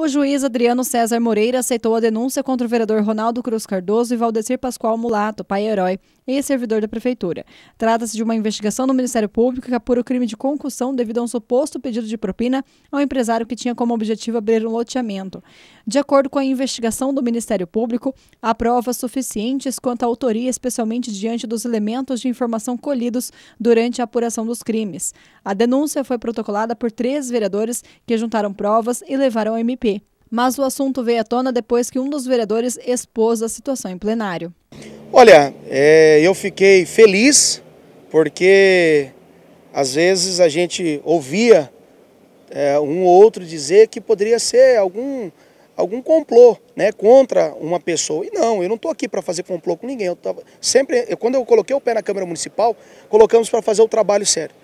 O juiz Adriano César Moreira aceitou a denúncia contra o vereador Ronaldo Cruz Cardoso e Valdecir Pascoal Mulato, pai herói, e servidor da prefeitura. Trata-se de uma investigação do Ministério Público que apura o crime de concussão devido a um suposto pedido de propina ao empresário que tinha como objetivo abrir um loteamento. De acordo com a investigação do Ministério Público, há provas suficientes quanto à autoria, especialmente diante dos elementos de informação colhidos durante a apuração dos crimes. A denúncia foi protocolada por três vereadores que juntaram provas e levaram ao MP mas o assunto veio à tona depois que um dos vereadores expôs a situação em plenário. Olha, é, eu fiquei feliz porque às vezes a gente ouvia é, um ou outro dizer que poderia ser algum, algum complô né, contra uma pessoa. E não, eu não estou aqui para fazer complô com ninguém. Eu tava, sempre, eu, quando eu coloquei o pé na Câmara Municipal, colocamos para fazer o trabalho sério,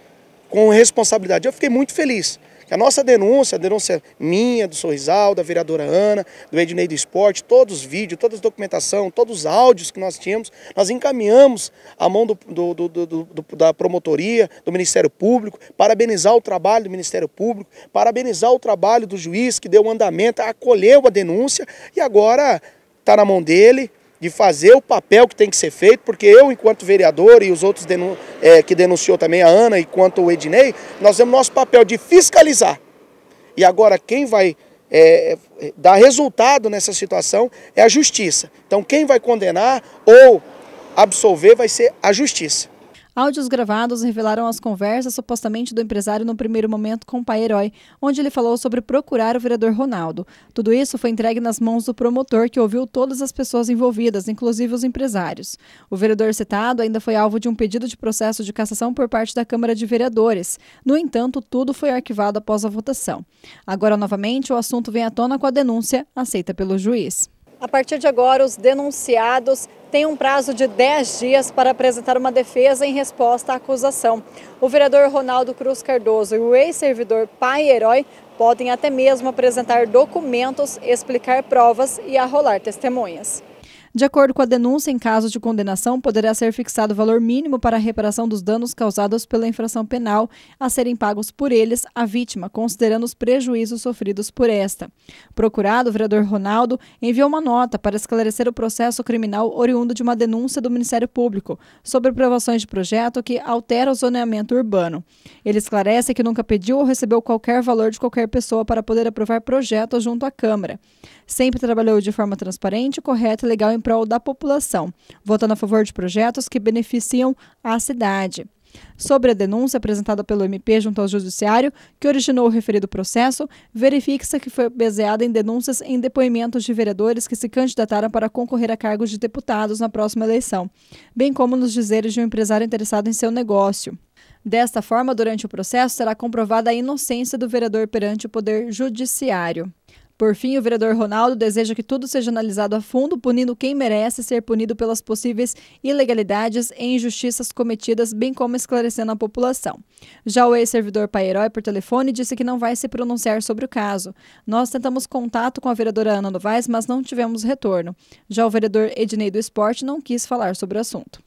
com responsabilidade. Eu fiquei muito feliz. Que a nossa denúncia, a denúncia minha, do Sorrisal, da vereadora Ana, do Ednei do Esporte, todos os vídeos, toda a documentação, todos os áudios que nós tínhamos, nós encaminhamos à mão do, do, do, da promotoria, do Ministério Público, parabenizar o trabalho do Ministério Público, parabenizar o trabalho do juiz que deu andamento, acolheu a denúncia e agora está na mão dele, de fazer o papel que tem que ser feito, porque eu, enquanto vereador, e os outros é, que denunciou também a Ana, e quanto o Ednei, nós temos nosso papel de fiscalizar. E agora quem vai é, é dar resultado nessa situação é a justiça. Então quem vai condenar ou absolver vai ser a justiça. Áudios gravados revelaram as conversas supostamente do empresário no primeiro momento com o pai herói, onde ele falou sobre procurar o vereador Ronaldo. Tudo isso foi entregue nas mãos do promotor, que ouviu todas as pessoas envolvidas, inclusive os empresários. O vereador citado ainda foi alvo de um pedido de processo de cassação por parte da Câmara de Vereadores. No entanto, tudo foi arquivado após a votação. Agora, novamente, o assunto vem à tona com a denúncia aceita pelo juiz. A partir de agora, os denunciados têm um prazo de 10 dias para apresentar uma defesa em resposta à acusação. O vereador Ronaldo Cruz Cardoso e o ex-servidor Pai Herói podem até mesmo apresentar documentos, explicar provas e arrolar testemunhas. De acordo com a denúncia, em caso de condenação, poderá ser fixado o valor mínimo para a reparação dos danos causados pela infração penal a serem pagos por eles à vítima, considerando os prejuízos sofridos por esta. Procurado, o vereador Ronaldo enviou uma nota para esclarecer o processo criminal oriundo de uma denúncia do Ministério Público sobre aprovações de projeto que altera o zoneamento urbano. Ele esclarece que nunca pediu ou recebeu qualquer valor de qualquer pessoa para poder aprovar projetos junto à Câmara. Sempre trabalhou de forma transparente, correta e legal em prol da população, votando a favor de projetos que beneficiam a cidade. Sobre a denúncia apresentada pelo MP junto ao Judiciário, que originou o referido processo, verifica-se que foi baseada em denúncias em depoimentos de vereadores que se candidataram para concorrer a cargos de deputados na próxima eleição, bem como nos dizeres de um empresário interessado em seu negócio. Desta forma, durante o processo, será comprovada a inocência do vereador perante o Poder Judiciário. Por fim, o vereador Ronaldo deseja que tudo seja analisado a fundo, punindo quem merece ser punido pelas possíveis ilegalidades e injustiças cometidas, bem como esclarecendo a população. Já o ex-servidor Paerói, por telefone, disse que não vai se pronunciar sobre o caso. Nós tentamos contato com a vereadora Ana Novaes, mas não tivemos retorno. Já o vereador Ednei do Esporte não quis falar sobre o assunto.